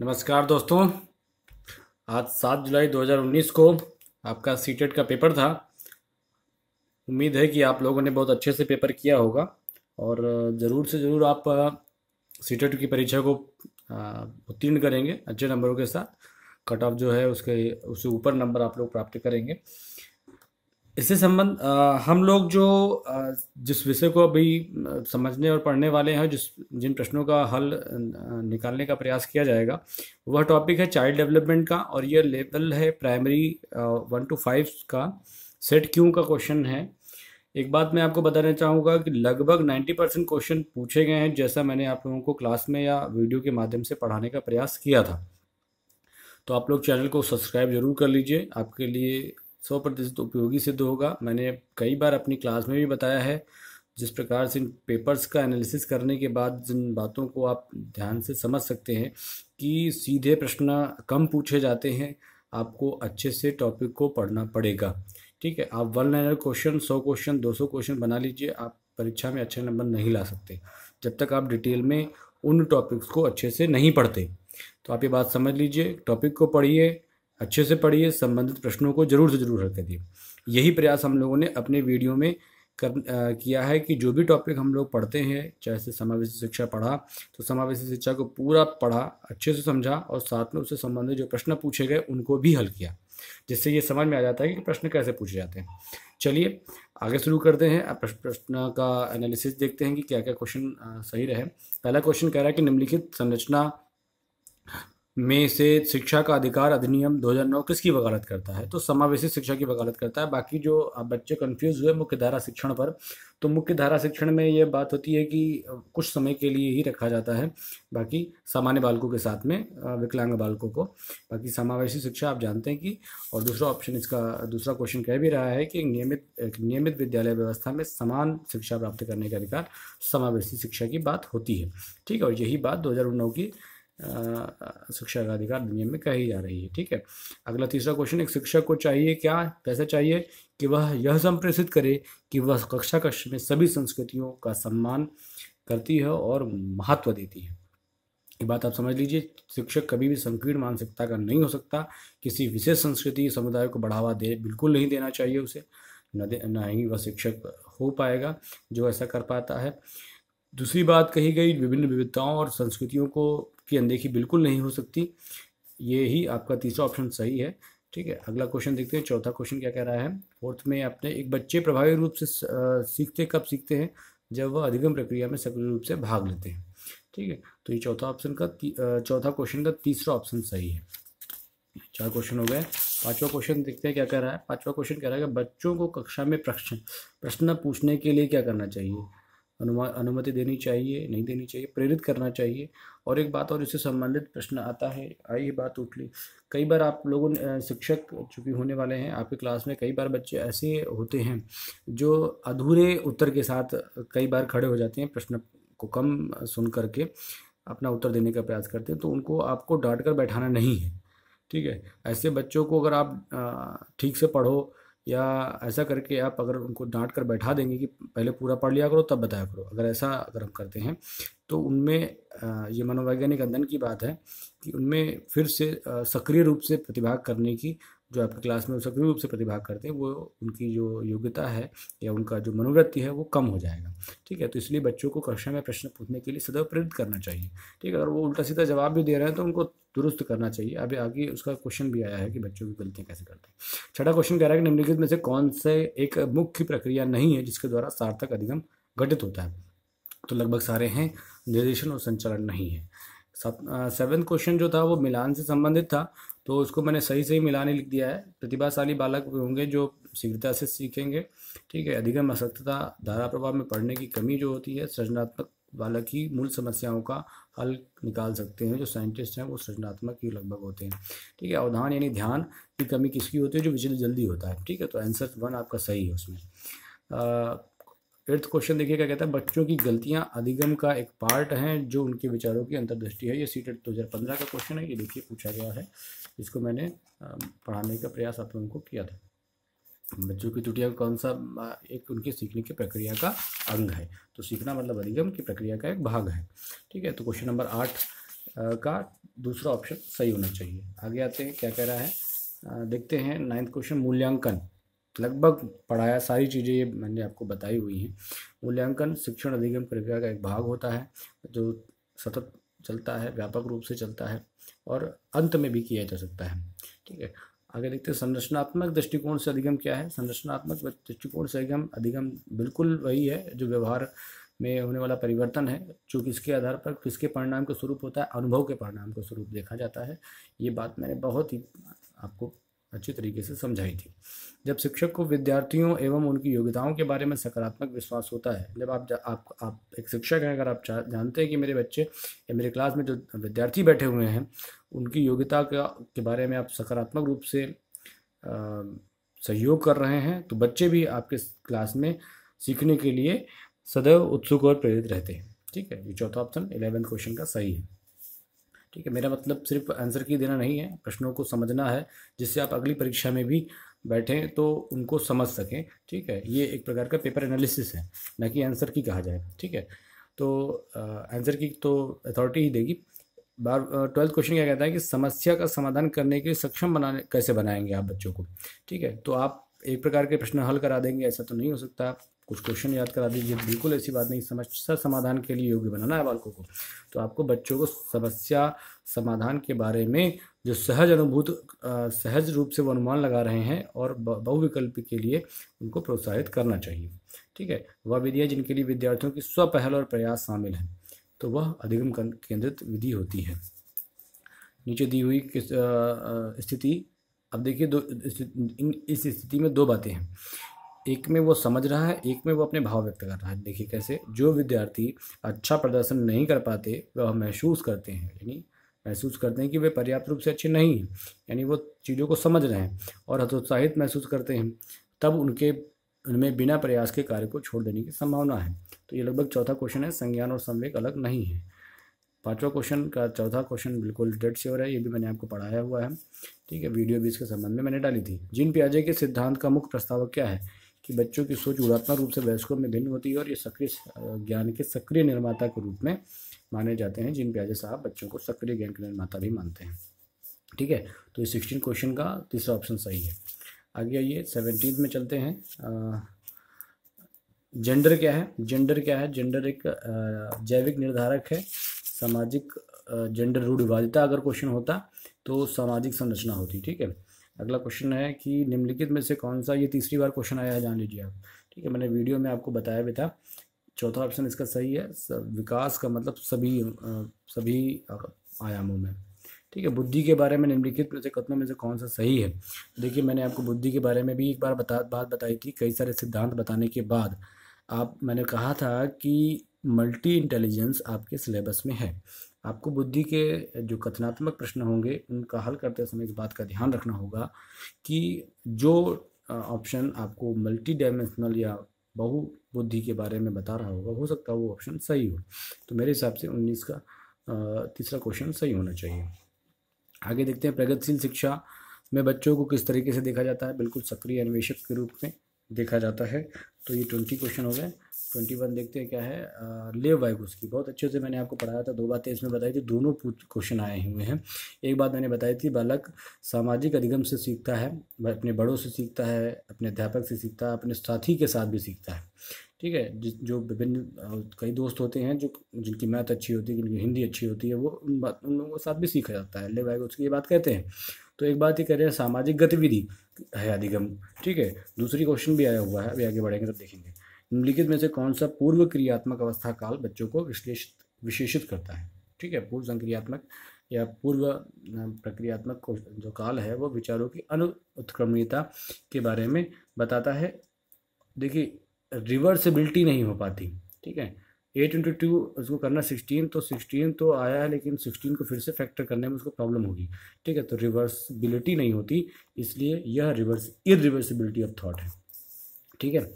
नमस्कार दोस्तों आज सात जुलाई 2019 को आपका सी का पेपर था उम्मीद है कि आप लोगों ने बहुत अच्छे से पेपर किया होगा और ज़रूर से ज़रूर आप सी की परीक्षा को उत्तीर्ण करेंगे अच्छे नंबरों के साथ कट ऑफ जो है उसके उससे ऊपर नंबर आप लोग प्राप्त करेंगे इससे संबंध हम लोग जो जिस विषय को अभी समझने और पढ़ने वाले हैं जिस जिन प्रश्नों का हल निकालने का प्रयास किया जाएगा वह टॉपिक है चाइल्ड डेवलपमेंट का और यह लेवल है प्राइमरी वन टू फाइव का सेट क्यों का क्वेश्चन है एक बात मैं आपको बताना चाहूँगा कि लगभग 90 परसेंट क्वेश्चन पूछे गए हैं जैसा मैंने आप लोगों को क्लास में या वीडियो के माध्यम से पढ़ाने का प्रयास किया था तो आप लोग चैनल को सब्सक्राइब जरूर कर लीजिए आपके लिए सौ प्रतिशत उपयोगी सिद्ध होगा मैंने कई बार अपनी क्लास में भी बताया है जिस प्रकार से इन पेपर्स का एनालिसिस करने के बाद जिन बातों को आप ध्यान से समझ सकते हैं कि सीधे प्रश्न कम पूछे जाते हैं आपको अच्छे से टॉपिक को पढ़ना पड़ेगा ठीक है आप वन लाइनर क्वेश्चन सौ क्वेश्चन दो सौ क्वेश्चन बना लीजिए आप परीक्षा में अच्छे नंबर नहीं ला सकते जब तक आप डिटेल में उन टॉपिक्स को अच्छे से नहीं पढ़ते तो आप ये बात समझ लीजिए टॉपिक को पढ़िए अच्छे से पढ़िए संबंधित प्रश्नों को जरूर से जरूर हल करिए यही प्रयास हम लोगों ने अपने वीडियो में कर आ, किया है कि जो भी टॉपिक हम लोग पढ़ते हैं जैसे समावेशी शिक्षा पढ़ा तो समावेशी शिक्षा को पूरा पढ़ा अच्छे से समझा और साथ में उससे संबंधित जो प्रश्न पूछे गए उनको भी हल किया जिससे ये समझ में आ जाता है कि प्रश्न कैसे पूछे जाते हैं चलिए आगे शुरू करते हैं प्रश्न का एनालिसिस देखते हैं कि क्या क्या क्वेश्चन सही रहे पहला क्वेश्चन कह रहा है कि निम्नलिखित संरचना में से शिक्षा का अधिकार अधिनियम 2009 किसकी वकालत करता है तो समावेशी शिक्षा की वकालत करता है बाकी जो बच्चे कंफ्यूज हुए मुख्य धारा शिक्षण पर तो मुख्य धारा शिक्षण में ये बात होती है कि कुछ समय के लिए ही रखा जाता है बाकी सामान्य बालकों के साथ में विकलांग बालकों को बाकी समावेशी शिक्षा आप जानते हैं कि और दूसरा ऑप्शन इसका दूसरा क्वेश्चन कह भी रहा है कि नियमित नियमित विद्यालय व्यवस्था में समान शिक्षा प्राप्त करने का अधिकार समावेशी शिक्षा की बात होती है ठीक है और यही बात दो की शिक्षा का अधिकार अधिनियम में कही जा रही है ठीक है अगला तीसरा क्वेश्चन एक शिक्षक को चाहिए क्या कैसे चाहिए कि वह यह संप्रेषित करे कि वह कक्षा कक्ष में सभी संस्कृतियों का सम्मान करती है और महत्व देती है ये बात आप समझ लीजिए शिक्षक कभी भी संकीर्ण मानसिकता का नहीं हो सकता किसी विशेष संस्कृति समुदाय को बढ़ावा दे बिल्कुल नहीं देना चाहिए उसे न दे ना ही वह शिक्षक हो पाएगा जो ऐसा कर पाता है दूसरी बात कही गई विभिन्न विविधताओं और संस्कृतियों को की अनदेखी बिल्कुल नहीं हो सकती ये ही आपका तीसरा ऑप्शन सही है ठीक है अगला क्वेश्चन देखते हैं चौथा क्वेश्चन क्या कह रहा है फोर्थ में आपने एक बच्चे प्रभावी रूप से सीखते कब सीखते हैं जब वह अधिगम प्रक्रिया में सक्रिय रूप से भाग लेते हैं ठीक है तो ये चौथा ऑप्शन का चौथा क्वेश्चन का तीसरा ऑप्शन सही है चार क्वेश्चन हो गए पांचवा क्वेश्चन देखते हैं क्या कह रहा है पांचवा क्वेश्चन कह रहा है कि बच्चों को कक्षा में प्रश्न प्रश्न पूछने के लिए क्या करना चाहिए अनुमा अनुमति देनी चाहिए नहीं देनी चाहिए प्रेरित करना चाहिए और एक बात और इससे संबंधित प्रश्न आता है आई ये बात उठ ली कई बार आप लोगों ने शिक्षक चूँकि होने वाले हैं आपके क्लास में कई बार बच्चे ऐसे होते हैं जो अधूरे उत्तर के साथ कई बार खड़े हो जाते हैं प्रश्न को कम सुन करके अपना उत्तर देने का प्रयास करते हैं तो उनको आपको डांट कर बैठाना नहीं है ठीक है ऐसे बच्चों को अगर आप ठीक से पढ़ो या ऐसा करके आप अगर उनको डांट कर बैठा देंगे कि पहले पूरा पढ़ लिया करो तब बताया करो अगर ऐसा अगर हम करते हैं तो उनमें ये मनोवैज्ञानिक अंधन की बात है कि उनमें फिर से सक्रिय रूप से प्रतिभाग करने की जो आपकी क्लास में सक्रिय रूप से प्रतिभाग करते हैं वो उनकी जो योग्यता है या उनका जो मनोवृत्ति है वो कम हो जाएगा ठीक है तो इसलिए बच्चों को कक्षा में प्रश्न पूछने के लिए सदैव प्रेरित करना चाहिए ठीक है अगर वो उल्टा सीधा जवाब भी दे रहे हैं तो उनको दुरुस्त करना चाहिए अभी आगे उसका क्वेश्चन भी आया है कि बच्चों की गलतियाँ कैसे करते हैं छठा क्वेश्चन कह रहा है कि निम्नलिखित में से कौन से एक मुख्य प्रक्रिया नहीं है जिसके द्वारा सार्थक अधिगम घटित होता है तो लगभग सारे हैं निर्देशन और संचालन नहीं है सेवेंथ क्वेश्चन जो था वो मिलान से संबंधित था तो उसको मैंने सही सही मिलाने लिख दिया है प्रतिभाशाली बालक होंगे जो शीघ्रता से सीखेंगे ठीक है अधिगम असक्तता धारा प्रभाव में पढ़ने की कमी जो होती है सृजनात्मक बालक ही मूल समस्याओं का हल निकाल सकते हैं जो साइंटिस्ट हैं वो सृजनात्मक ही लगभग होते हैं ठीक है अवधान यानी ध्यान की कमी किसकी होती है जो विचलित जल्दी होता है ठीक है तो आंसर वन आपका सही है उसमें एर्थ क्वेश्चन देखिए क्या कहता है बच्चों की गलतियां अधिगम का एक पार्ट हैं जो उनके विचारों की अंतर्दृष्टि है ये सीटेट पंद्रह का क्वेश्चन है ये देखिए पूछा गया है इसको मैंने पढ़ाने का प्रयास आप लोगों को किया था बच्चों की त्रुटियाँ कौन सा एक उनके सीखने की प्रक्रिया का अंग है तो सीखना मतलब अधिगम की प्रक्रिया का एक भाग है ठीक है तो क्वेश्चन नंबर आठ का दूसरा ऑप्शन सही होना चाहिए आगे आते हैं क्या कह रहा है देखते हैं नाइन्थ क्वेश्चन मूल्यांकन लगभग पढ़ाया सारी चीज़ें ये मैंने आपको बताई हुई हैं मूल्यांकन शिक्षण अधिगम प्रक्रिया का एक भाग होता है जो सतत चलता है व्यापक रूप से चलता है और अंत में भी किया जा सकता है ठीक है आगे देखते हैं संरचनात्मक दृष्टिकोण से अधिगम क्या है संरचनात्मक दृष्टिकोण से अधिगम अधिगम बिल्कुल वही है जो व्यवहार में होने वाला परिवर्तन है जो किसके आधार पर किसके परिणाम के स्वरूप होता है अनुभव के परिणाम के स्वरूप देखा जाता है ये बात मैंने बहुत ही आपको अच्छे तरीके से समझाई थी जब शिक्षक को विद्यार्थियों एवं उनकी योग्यताओं के बारे में सकारात्मक विश्वास होता है जब आप आप आप एक शिक्षक हैं अगर आप जानते हैं कि मेरे बच्चे या मेरे क्लास में जो विद्यार्थी बैठे हुए हैं उनकी योग्यता का के बारे में आप सकारात्मक रूप से सहयोग कर रहे हैं तो बच्चे भी आपके क्लास में सीखने के लिए सदैव उत्सुक और प्रेरित रहते हैं ठीक है ये चौथा ऑप्शन इलेवेंथ क्वेश्चन का सही है ठीक है मेरा मतलब सिर्फ आंसर की देना नहीं है प्रश्नों को समझना है जिससे आप अगली परीक्षा में भी बैठें तो उनको समझ सकें ठीक है ये एक प्रकार का पेपर एनालिसिस है ना कि आंसर की कहा जाए ठीक है तो आंसर की तो अथॉरिटी ही देगी बार ट्वेल्थ क्वेश्चन क्या कहता है कि समस्या का समाधान करने के लिए सक्षम बनाने कैसे बनाएंगे आप बच्चों को ठीक है तो आप एक प्रकार के प्रश्न हल करा देंगे ऐसा तो नहीं हो सकता कुछ क्वेश्चन याद करा दीजिए बिल्कुल ऐसी बात नहीं समस्या समाधान के लिए योग्य बनाना है बालकों को तो आपको बच्चों को समस्या समाधान के बारे में जो सहज अनुभूत सहज रूप से वो अनुमान लगा रहे हैं और बहुविकल्प के लिए उनको प्रोत्साहित करना चाहिए ठीक है वह विधियाँ जिनके लिए विद्यार्थियों की स्वपहल और प्रयास शामिल हैं तो वह अधिगम केंद्रित विधि होती है नीचे दी हुई स्थिति अब देखिए दो इस स्थिति में दो बातें हैं एक में वो समझ रहा है एक में वो अपने भाव व्यक्त कर रहा है देखिए कैसे जो विद्यार्थी अच्छा प्रदर्शन नहीं कर पाते वह महसूस करते हैं यानी महसूस करते हैं कि वे पर्याप्त रूप से अच्छे नहीं हैं यानी वो चीज़ों को समझ रहे हैं और हतोत्साहित महसूस करते हैं तब उनके उनमें बिना प्रयास के कार्य को छोड़ देने की संभावना है तो ये लगभग चौथा क्वेश्चन है संज्ञान और संवेक अलग नहीं है पांचवा क्वेश्चन का चौथा क्वेश्चन बिल्कुल डेड श्योर है ये भी मैंने आपको पढ़ाया हुआ है ठीक है वीडियो भी इसके संबंध में मैंने डाली थी जिन प्याजे के सिद्धांत का मुख्य प्रस्तावक क्या है कि बच्चों की सोच गुणात्मक रूप से वयस्कों में भिन्न होती है और ये सक्रिय ज्ञान के सक्रिय निर्माता के रूप में माने जाते हैं जिन प्याजे साहब बच्चों को सक्रिय ज्ञान के निर्माता भी मानते हैं ठीक है तो ये सिक्सटीन क्वेश्चन का तीसरा ऑप्शन सही है आगे आइए सेवनटीन में चलते हैं जेंडर क्या है जेंडर क्या है जेंडर एक जैविक निर्धारक है सामाजिक जेंडर रूढ़ विवादिता अगर क्वेश्चन होता तो सामाजिक संरचना होती ठीक है अगला क्वेश्चन है कि निम्नलिखित में से कौन सा ये तीसरी बार क्वेश्चन आया है जान लीजिए आप ठीक है मैंने वीडियो में आपको बताया भी था चौथा ऑप्शन इसका सही है विकास का मतलब सभी सभी आयामों में ठीक है बुद्धि के बारे में निम्नलिखित में से कथनों में से कौन सा सही है देखिए मैंने आपको बुद्धि के बारे में भी एक बार बता बात बताई थी कई सारे सिद्धांत बताने के बाद आप मैंने कहा था कि मल्टी इंटेलिजेंस आपके सिलेबस में है आपको बुद्धि के जो कथनात्मक प्रश्न होंगे उनका हल करते समय इस बात का ध्यान रखना होगा कि जो ऑप्शन आपको मल्टी डायमेंशनल या बहु बुद्धि के बारे में बता रहा होगा हो सकता है वो ऑप्शन सही हो तो मेरे हिसाब से उन्नीस का तीसरा क्वेश्चन सही होना चाहिए आगे देखते हैं प्रगतिशील शिक्षा में बच्चों को किस तरीके से देखा जाता है बिल्कुल सक्रिय अन्वेषक के रूप में देखा जाता है तो ये ट्वेंटी क्वेश्चन हो गए ट्वेंटी वन देखते हैं क्या है लेव वाइगुस की बहुत अच्छे से मैंने आपको पढ़ाया था दो बातें इसमें बताई थी दोनों क्वेश्चन आए हुए हैं एक बात मैंने बताई थी बालक सामाजिक अधिगम से सीखता है वह अपने बड़ों से सीखता है अपने अध्यापक से सीखता है अपने साथी के साथ भी सीखता है ठीक है जो विभिन्न कई दोस्त होते हैं जो जिनकी मैथ अच्छी होती है जिनकी हिंदी अच्छी होती है वो उन बात उन लोगों के साथ भी सीखा जाता है लेव भाई उसकी ये बात कहते हैं तो एक बात ये कह रहे हैं सामाजिक गतिविधि है अधिगम ठीक है दूसरी क्वेश्चन भी आया हुआ है अभी आगे बढ़ेंगे तब देखेंगे निम्नलिखित में से कौन सा पूर्व क्रियात्मक अवस्था काल बच्चों को विश्लेषित विशेषित करता है ठीक है पूर्व संक्रियात्मक या पूर्व प्रक्रियात्मक जो काल है वो विचारों की अनु उत्क्रमणीयता के बारे में बताता है देखिए रिवर्सिबिलिटी नहीं हो पाती ठीक है एट इंटू टू उसको करना सिक्सटीन तो सिक्सटीन तो आया है लेकिन सिक्सटीन को फिर से फैक्टर करने में उसको प्रॉब्लम होगी ठीक है तो रिवर्सिबिलिटी नहीं होती इसलिए यह रिवर्स इरिवर्सिबिलिटी ऑफ थॉट है ठीक है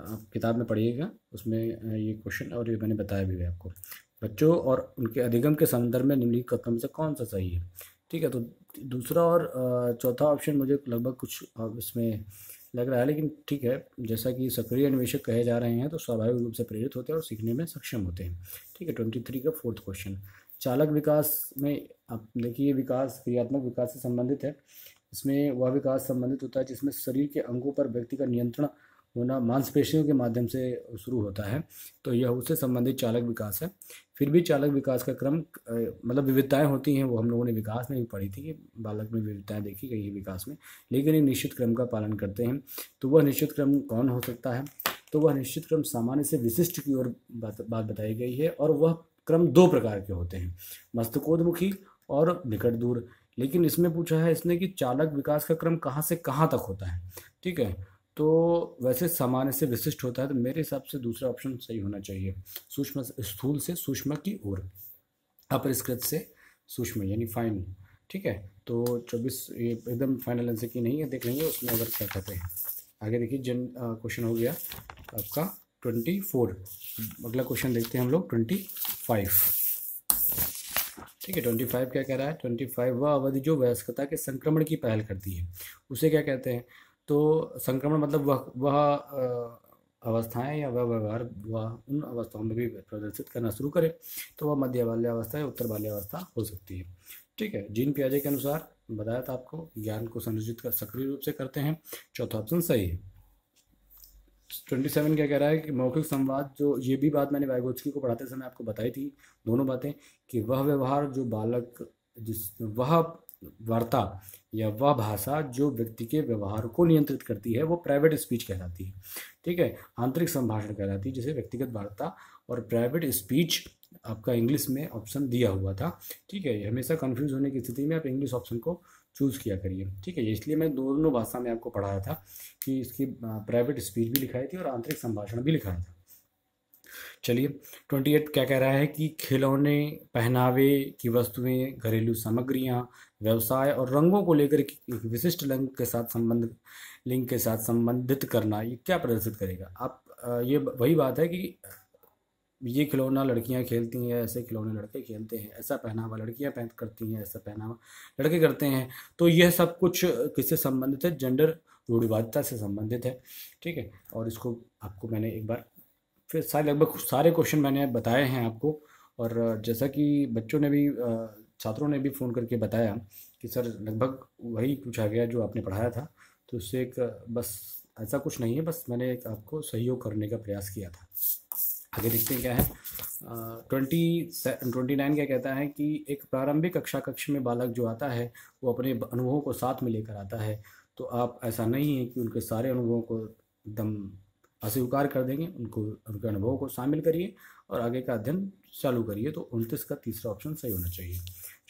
आप किताब में पढ़िएगा उसमें ये क्वेश्चन और ये मैंने बताया भी है आपको बच्चों और उनके अधिगम के संदर्भ में निम्नलिखित कथनों में से कौन सा सही है ठीक है तो दूसरा और चौथा ऑप्शन मुझे लगभग कुछ इसमें लग रहा है लेकिन ठीक है जैसा कि सक्रिय अन्वेषक कहे जा रहे हैं तो स्वाभाविक रूप से प्रेरित होते हैं और सीखने में सक्षम होते हैं ठीक है ट्वेंटी थ्री का फोर्थ क्वेश्चन चालक विकास में आप देखिए विकास क्रियात्मक विकास से संबंधित है इसमें वह विकास संबंधित होता है जिसमें शरीर के अंगों पर व्यक्ति का नियंत्रण होना मांसपेशियों के माध्यम से शुरू होता है तो यह उससे संबंधित चालक विकास है फिर भी चालक विकास का क्रम मतलब विविधताएं होती हैं वो हम लोगों ने विकास में भी पढ़ी थी कि बालक में विविधताएं देखी गई है विकास में लेकिन एक निश्चित क्रम का पालन करते हैं तो वह निश्चित क्रम कौन हो सकता है तो वह निश्चित क्रम सामान्य से विशिष्ट की ओर बात बात बताई गई है और वह क्रम दो प्रकार के होते हैं मस्तकोदमुखी और निकट दूर लेकिन इसमें पूछा है इसने कि चालक विकास का क्रम कहाँ से कहाँ तक होता है ठीक है तो वैसे सामान्य से विशिष्ट होता है तो मेरे हिसाब से दूसरा ऑप्शन सही होना चाहिए सूक्ष्म स्थूल से सूक्ष्म की ओर अपरिष्कृत से सूक्ष्म यानी फाइन ठीक है तो चौबीस एकदम फाइनल आंसर की नहीं है देख लेंगे उसमें अगर क्या कहते हैं आगे देखिए जन क्वेश्चन हो गया आपका ट्वेंटी फोर अगला क्वेश्चन देखते हैं हम लोग ट्वेंटी फाइव ठीक है ट्वेंटी फाइव क्या कह रहा है ट्वेंटी फाइव वह अवधि जो वयस्कता के संक्रमण की पहल करती है उसे क्या कहते हैं तो संक्रमण मतलब वह वह अवस्थाएं या वह व्यवहार वह उन अवस्थाओं में भी प्रदर्शित करना शुरू करे तो वह मध्य बाल्यावस्था या उत्तर बाल्यावस्था हो सकती है ठीक है जीन प्याजे के अनुसार बताया था आपको ज्ञान को संरचित कर सक्रिय रूप से करते हैं चौथा ऑप्शन सही है ट्वेंटी सेवन क्या कह रहा है कि मौखिक संवाद जो ये भी बात मैंने वायगोचकी को पढ़ाते समय आपको बताई थी दोनों बातें कि वह व्यवहार जो बालक जिस वह वार्ता या वह भाषा जो व्यक्ति के व्यवहार को नियंत्रित करती है वो प्राइवेट स्पीच कहलाती है ठीक है आंतरिक संभाषण कहलाती है जिसे व्यक्तिगत वार्ता और प्राइवेट स्पीच आपका इंग्लिश में ऑप्शन दिया हुआ था ठीक है हमेशा कंफ्यूज होने की स्थिति में आप इंग्लिश ऑप्शन को चूज़ किया करिए ठीक है इसलिए मैं दोनों भाषा में आपको पढ़ाया था कि इसकी प्राइवेट स्पीच भी लिखाई थी और आंतरिक संभाषण भी लिखाया था चलिए ट्वेंटी एट क्या कह रहा है कि खिलौने पहनावे की वस्तुएं घरेलू सामग्रियां व्यवसाय और रंगों को लेकर एक विशिष्ट लिंग के साथ संबंध लिंग के साथ संबंधित करना ये क्या प्रदर्शित करेगा आप ये वही बात है कि ये खिलौना लड़कियां खेलती हैं ऐसे खिलौने लड़के खेलते हैं ऐसा पहनावा लड़कियां पहन करती हैं ऐसा पहनावा लड़के करते हैं तो यह सब कुछ किससे संबंधित है जेंडर रूढ़िवादिता से संबंधित है ठीक है और इसको आपको मैंने एक बार फिर सारे लगभग सारे क्वेश्चन मैंने बताए हैं आपको और जैसा कि बच्चों ने भी छात्रों ने भी फ़ोन करके बताया कि सर लगभग वही पूछा गया जो आपने पढ़ाया था तो उससे एक बस ऐसा कुछ नहीं है बस मैंने एक आपको सहयोग करने का प्रयास किया था आगे देखते हैं क्या है ट्वेंटी ट्वेंटी नाइन क्या कहता है कि एक प्रारंभिक कक्षा कक्ष में बालक जो आता है वो अपने अनुभवों को साथ में लेकर आता है तो आप ऐसा नहीं है कि उनके सारे अनुभवों को एकदम अस्वीकार कर देंगे उनको उनके अनुभव को शामिल करिए और आगे का अध्ययन चालू करिए तो उनतीस का तीसरा ऑप्शन सही होना चाहिए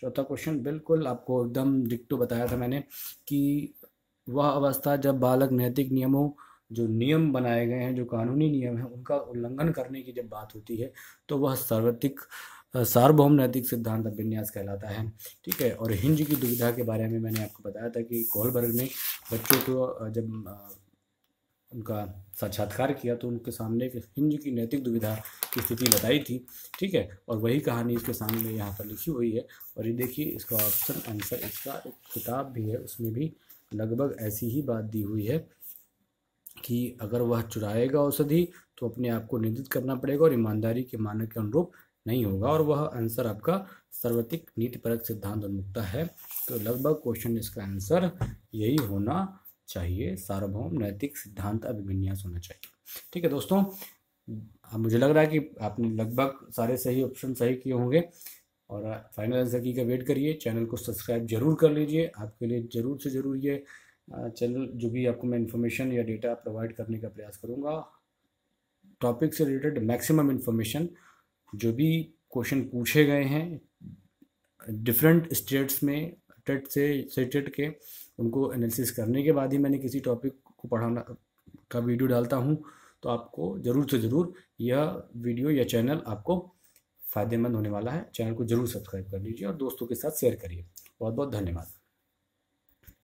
चौथा क्वेश्चन बिल्कुल आपको एकदम डिक्टो बताया था मैंने कि वह अवस्था जब बालक नैतिक नियमों जो नियम बनाए गए हैं जो कानूनी नियम हैं उनका उल्लंघन करने की जब बात होती है तो वह सर्वतिक सार्वभौम नैतिक सिद्धांत अभिन्यास कहलाता है ठीक है और हिंज की दुविधा के बारे में मैंने आपको बताया था कि कोलबर्ग ने बच्चों को जब उनका साक्षात्कार किया तो उनके सामने एक हिंज की नैतिक दुविधा की स्थिति बताई थी ठीक है और वही कहानी इसके सामने यहाँ पर लिखी हुई है और ये देखिए इसका ऑप्शन आंसर इसका एक किताब भी है उसमें भी लगभग ऐसी ही बात दी हुई है कि अगर वह चुराएगा औषधि तो अपने आप को निंदित करना पड़ेगा और ईमानदारी के मानक के अनुरूप नहीं होगा और वह आंसर आपका सर्वतिक नीतिपरक सिद्धांत उन्मुक्ता है तो लगभग क्वेश्चन इसका आंसर यही होना चाहिए सार्वभौम नैतिक सिद्धांत अभिविन्यास होना चाहिए ठीक है दोस्तों मुझे लग रहा है कि आपने लगभग सारे सही ऑप्शन सही किए होंगे और फाइनल आंसर की का वेट करिए चैनल को सब्सक्राइब जरूर कर लीजिए आपके लिए ज़रूर से ज़रूर ये चैनल जो भी आपको मैं इन्फॉर्मेशन या डेटा प्रोवाइड करने का प्रयास करूँगा टॉपिक से रिलेटेड मैक्सिमम इन्फॉर्मेशन जो भी क्वेश्चन पूछे गए हैं डिफरेंट स्टेट्स में टेट से स्टेट के उनको एनालिसिस करने के बाद ही मैंने किसी टॉपिक को पढ़ाना का वीडियो डालता हूँ तो आपको ज़रूर से ज़रूर यह वीडियो या चैनल आपको फ़ायदेमंद होने वाला है चैनल को ज़रूर सब्सक्राइब कर लीजिए और दोस्तों के साथ शेयर करिए बहुत बहुत धन्यवाद